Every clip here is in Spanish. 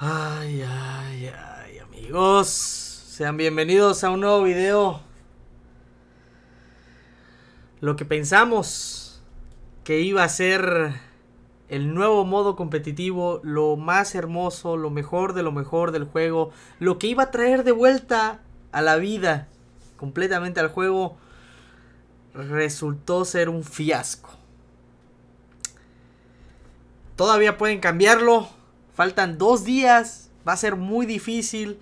Ay, ay, ay, amigos. Sean bienvenidos a un nuevo video. Lo que pensamos que iba a ser el nuevo modo competitivo, lo más hermoso, lo mejor de lo mejor del juego, lo que iba a traer de vuelta a la vida, completamente al juego, resultó ser un fiasco. Todavía pueden cambiarlo, Faltan dos días. Va a ser muy difícil.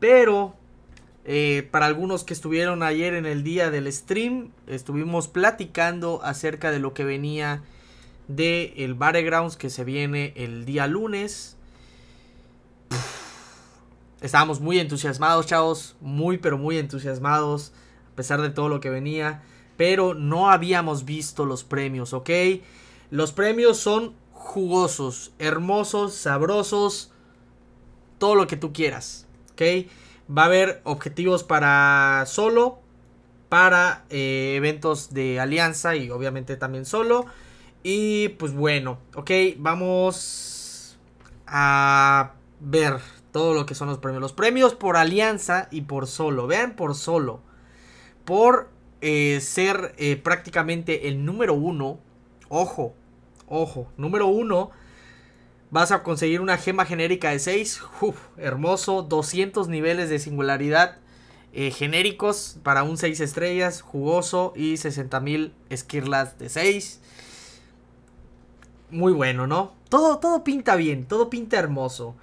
Pero eh, para algunos que estuvieron ayer en el día del stream, estuvimos platicando acerca de lo que venía de el Battlegrounds que se viene el día lunes. estábamos muy entusiasmados, chavos. Muy, pero muy entusiasmados. A pesar de todo lo que venía. Pero no habíamos visto los premios, ¿ok? Los premios son jugosos, hermosos, sabrosos, todo lo que tú quieras. ¿Ok? Va a haber objetivos para solo, para eh, eventos de alianza y obviamente también solo. Y pues bueno, ok, vamos a ver todo lo que son los premios. Los premios por alianza y por solo. Vean por solo. Por eh, ser eh, prácticamente el número uno. Ojo, Ojo, número 1 vas a conseguir una gema genérica de 6. hermoso, 200 niveles de singularidad eh, genéricos para un 6 estrellas, jugoso y 60.000 esquirlas de 6. Muy bueno, ¿no? Todo, todo pinta bien, todo pinta hermoso.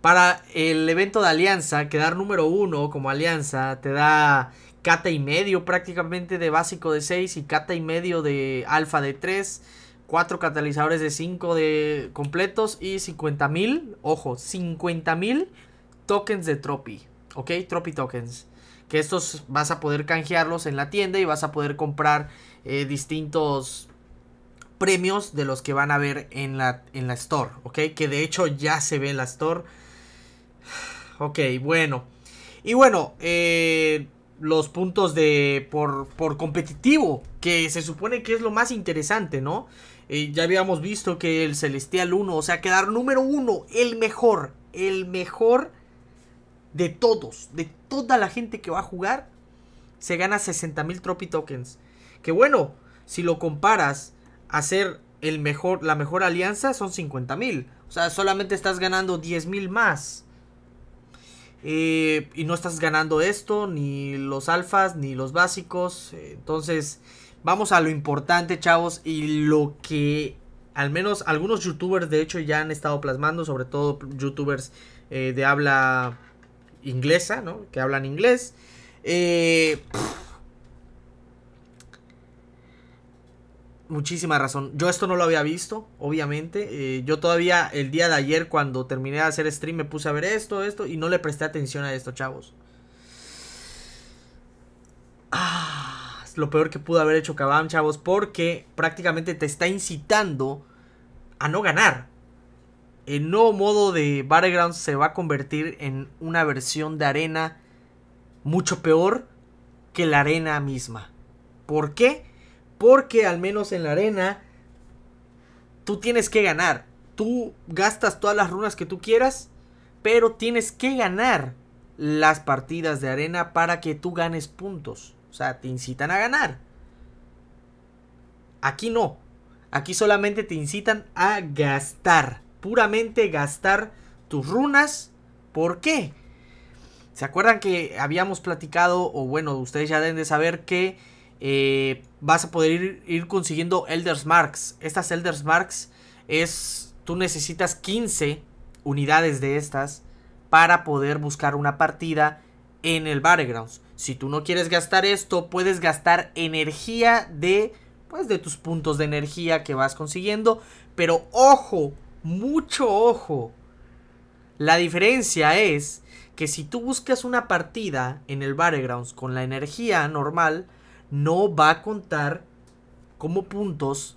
Para el evento de alianza, quedar número 1 como alianza te da cata y medio prácticamente de básico de 6 y cata y medio de alfa de 3 cuatro catalizadores de 5 de completos y 50.000, ojo, 50.000 tokens de Tropi, ¿ok? Tropi tokens. Que estos vas a poder canjearlos en la tienda y vas a poder comprar eh, distintos premios de los que van a ver en la, en la store, ¿ok? Que de hecho ya se ve en la store. Ok, bueno. Y bueno, eh los puntos de por, por competitivo, que se supone que es lo más interesante, ¿no? Eh, ya habíamos visto que el Celestial 1, o sea, quedar número 1, el mejor, el mejor de todos, de toda la gente que va a jugar, se gana 60.000 mil tropi Tokens. Que bueno, si lo comparas a ser el mejor, la mejor alianza, son 50.000 mil. O sea, solamente estás ganando 10.000 mil más. Eh, y no estás ganando esto, ni los alfas, ni los básicos. Entonces, vamos a lo importante, chavos, y lo que al menos algunos youtubers, de hecho, ya han estado plasmando, sobre todo youtubers eh, de habla inglesa, ¿no? Que hablan inglés. Eh, muchísima razón. Yo esto no lo había visto, obviamente. Eh, yo todavía el día de ayer cuando terminé de hacer stream me puse a ver esto, esto y no le presté atención a esto, chavos. Ah, es lo peor que pudo haber hecho Kabam, chavos, porque prácticamente te está incitando a no ganar. El nuevo modo de Battlegrounds se va a convertir en una versión de arena mucho peor que la arena misma. ¿Por qué? Porque al menos en la arena, tú tienes que ganar. Tú gastas todas las runas que tú quieras, pero tienes que ganar las partidas de arena para que tú ganes puntos. O sea, te incitan a ganar. Aquí no. Aquí solamente te incitan a gastar. Puramente gastar tus runas. ¿Por qué? ¿Se acuerdan que habíamos platicado, o bueno, ustedes ya deben de saber que eh, vas a poder ir, consiguiendo Elders Marks. Estas Elders Marks es, tú necesitas 15 unidades de estas para poder buscar una partida en el Battlegrounds. Si tú no quieres gastar esto, puedes gastar energía de, pues, de tus puntos de energía que vas consiguiendo. Pero ojo, mucho ojo. La diferencia es que si tú buscas una partida en el Battlegrounds con la energía normal, no va a contar como puntos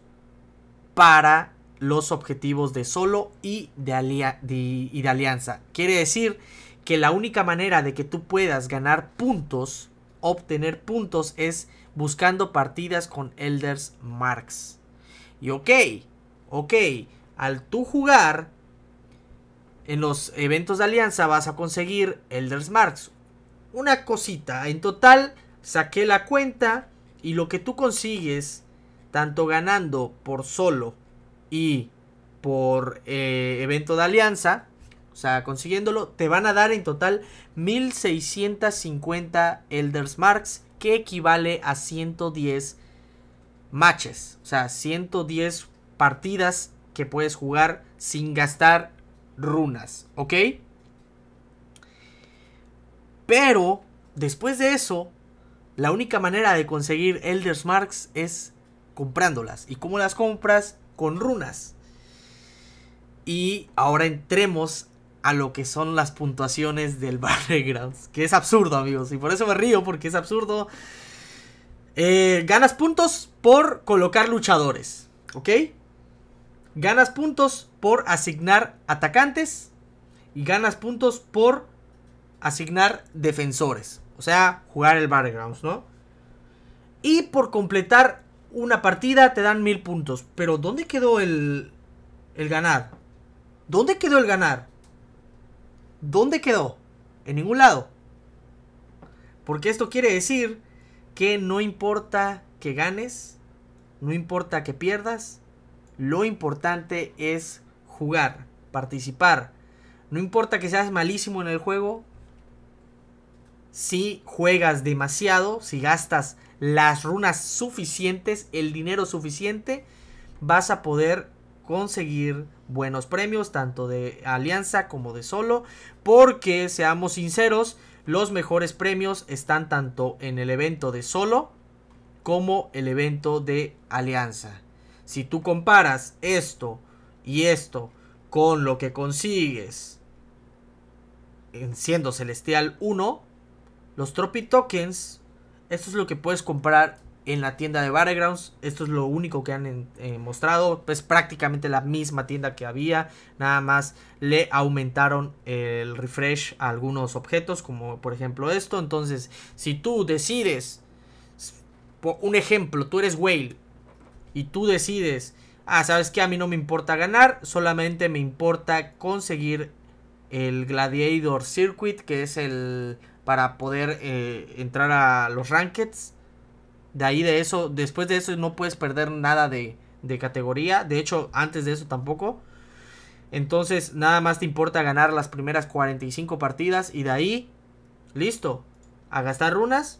para los objetivos de solo y de, alianza. Quiere decir que la única manera de que tú puedas ganar puntos, obtener puntos, es buscando partidas con Elders Marks. Y ok, ok, al tú jugar en los eventos de alianza vas a conseguir Elders Marks. Una cosita, en total saqué la cuenta y lo que tú consigues, tanto ganando por solo y por eh, evento de alianza, o sea, consiguiéndolo, te van a dar en total 1650 Elders Marks, que equivale a 110 matches, o sea, 110 partidas que puedes jugar sin gastar runas, ¿ok? Pero después de eso, la única manera de conseguir Elders Marks es comprándolas. ¿Y cómo las compras? Con runas. Y ahora entremos a lo que son las puntuaciones del Battlegrounds. Que es absurdo, amigos. Y por eso me río, porque es absurdo. Eh, ganas puntos por colocar luchadores. ¿Ok? Ganas puntos por asignar atacantes. Y ganas puntos por asignar defensores. O sea, jugar el Battlegrounds, ¿no? Y por completar una partida te dan mil puntos. Pero ¿dónde quedó el, el ganar? ¿Dónde quedó el ganar? ¿Dónde quedó? En ningún lado. Porque esto quiere decir que no importa que ganes, no importa que pierdas, lo importante es jugar, participar. No importa que seas malísimo en el juego, si juegas demasiado, si gastas las runas suficientes, el dinero suficiente, vas a poder conseguir buenos premios, tanto de alianza como de solo, porque seamos sinceros, los mejores premios están tanto en el evento de solo como el evento de alianza. Si tú comparas esto y esto con lo que consigues en siendo celestial 1, los Trophy Tokens, esto es lo que puedes comprar en la tienda de Battlegrounds. Esto es lo único que han eh, mostrado. Es prácticamente la misma tienda que había. Nada más le aumentaron el refresh a algunos objetos, como por ejemplo esto. Entonces, si tú decides, por un ejemplo, tú eres Whale y tú decides, ah, sabes que a mí no me importa ganar, solamente me importa conseguir el Gladiator Circuit, que es el para poder eh, entrar a los rankings, De ahí de eso, después de eso no puedes perder nada de, categoría. De hecho, antes de eso tampoco. Entonces, nada más te importa ganar las primeras 45 partidas y de ahí, listo, a gastar runas.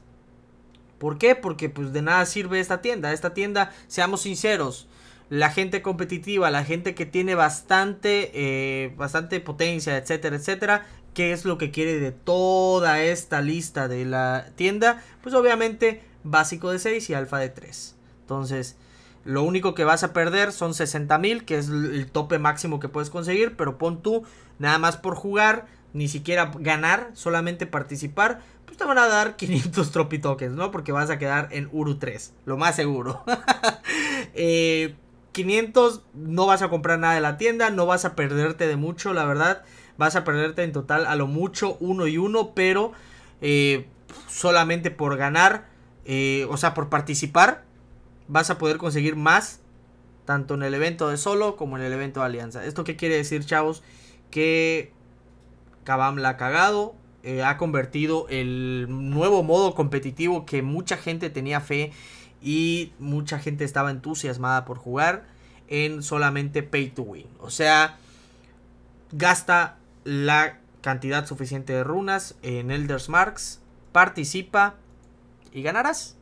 ¿Por qué? Porque pues de nada sirve esta tienda. Esta tienda, seamos sinceros, la gente competitiva, la gente que tiene bastante, eh, bastante potencia, etcétera, etcétera, qué es lo que quiere de toda esta lista de la tienda, pues obviamente básico de 6 y alfa de 3. Entonces, lo único que vas a perder son 60 mil, que es el tope máximo que puedes conseguir, pero pon tú nada más por jugar, ni siquiera ganar, solamente participar, pues te van a dar 500 tropi ¿no? Porque vas a quedar en Uru 3, lo más seguro. eh, 500 no vas a comprar nada de la tienda, no vas a perderte de mucho, la verdad. Vas a perderte en total a lo mucho uno y uno, pero eh, solamente por ganar, eh, o sea, por participar, vas a poder conseguir más, tanto en el evento de solo como en el evento de alianza. ¿Esto qué quiere decir, chavos? Que Kabam la ha cagado, eh, ha convertido el nuevo modo competitivo que mucha gente tenía fe y mucha gente estaba entusiasmada por jugar en solamente pay to win. O sea, gasta la cantidad suficiente de runas en Elders Marks, participa y ganarás.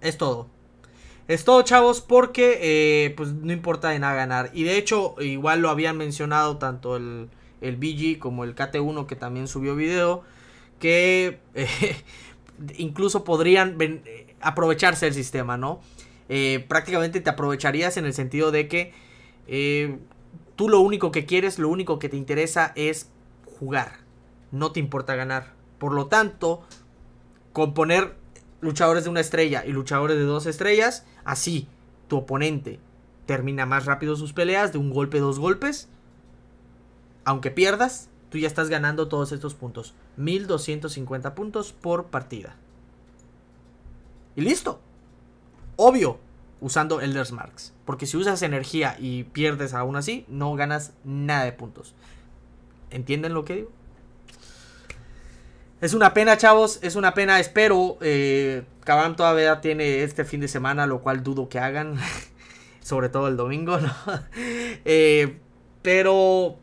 Es todo. Es todo, chavos, porque eh, pues no importa de nada ganar. Y de hecho, igual lo habían mencionado tanto el, el BG como el KT1 que también subió video, que eh, incluso podrían eh, aprovecharse el sistema, ¿no? Eh, prácticamente te aprovecharías en el sentido de que tú lo único que quieres, lo único que te interesa es jugar, no te importa ganar. Por lo tanto, componer luchadores de una estrella y luchadores de dos estrellas, así tu oponente termina más rápido sus peleas de un golpe, dos golpes, aunque pierdas, tú ya estás ganando todos estos puntos. 1250 puntos por partida. Y listo. Obvio, usando Elder's Marks. Porque si usas energía y pierdes aún así, no ganas nada de puntos. ¿Entienden lo que digo? Es una pena, chavos, es una pena. Espero. Eh, Cabán todavía tiene este fin de semana, lo cual dudo que hagan. Sobre todo el domingo, ¿no? Eh, pero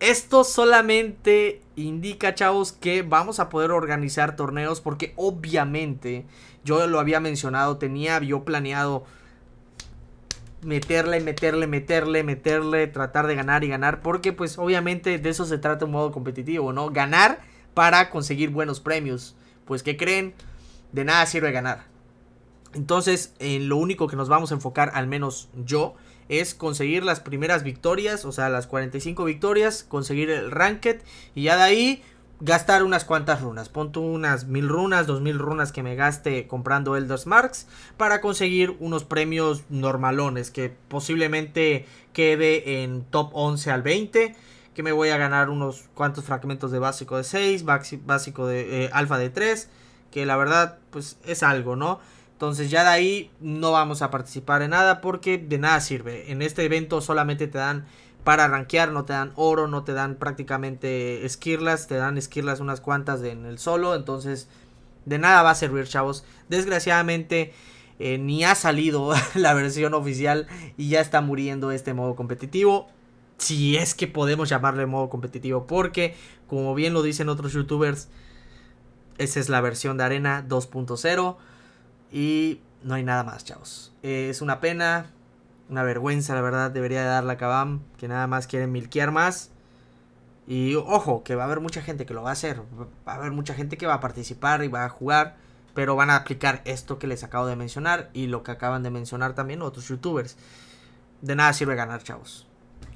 esto solamente indica, chavos, que vamos a poder organizar torneos porque obviamente, yo lo había mencionado, tenía yo planeado meterle, meterle, meterle, meterle, tratar de ganar y ganar, porque pues obviamente de eso se trata un modo competitivo, ¿no? Ganar para conseguir buenos premios. Pues que creen, de nada sirve ganar. Entonces, lo único que nos vamos a enfocar, al menos yo, es conseguir las primeras victorias, o sea, las 45 victorias, conseguir el ranked y ya de ahí gastar unas cuantas runas. Pon unas mil runas, dos mil runas que me gaste comprando Elders Marks para conseguir unos premios normalones que posiblemente quede en top 11 al 20. Que me voy a ganar unos cuantos fragmentos de básico de 6, básico de eh, alfa de 3. Que la verdad, pues es algo, ¿no? Entonces ya de ahí no vamos a participar en nada porque de nada sirve. En este evento solamente te dan para rankear, no te dan oro, no te dan prácticamente esquirlas, te dan esquirlas unas cuantas en el solo, entonces de nada va a servir, chavos. Desgraciadamente eh, ni ha salido la versión oficial y ya está muriendo este modo competitivo. Si es que podemos llamarle modo competitivo, porque como bien lo dicen otros youtubers, esa es la versión de Arena 2.0. Y no hay nada más, chavos. Eh, es una pena, una vergüenza, la verdad, debería de dar la cabam que nada más quieren milquear más. Y ojo, que va a haber mucha gente que lo va a hacer, va a haber mucha gente que va a participar y va a jugar, pero van a aplicar esto que les acabo de mencionar y lo que acaban de mencionar también otros youtubers. De nada sirve ganar, chavos.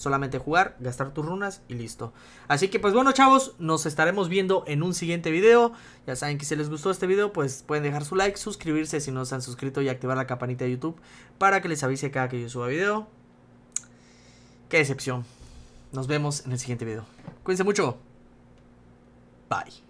Solamente jugar, gastar tus runas y listo. Así que pues bueno chavos, nos estaremos viendo en un siguiente video. Ya saben que si les gustó este video pues pueden dejar su like, suscribirse si no se han suscrito y activar la campanita de YouTube para que les avise cada que yo suba video. Qué decepción. Nos vemos en el siguiente video. Cuídense mucho. Bye.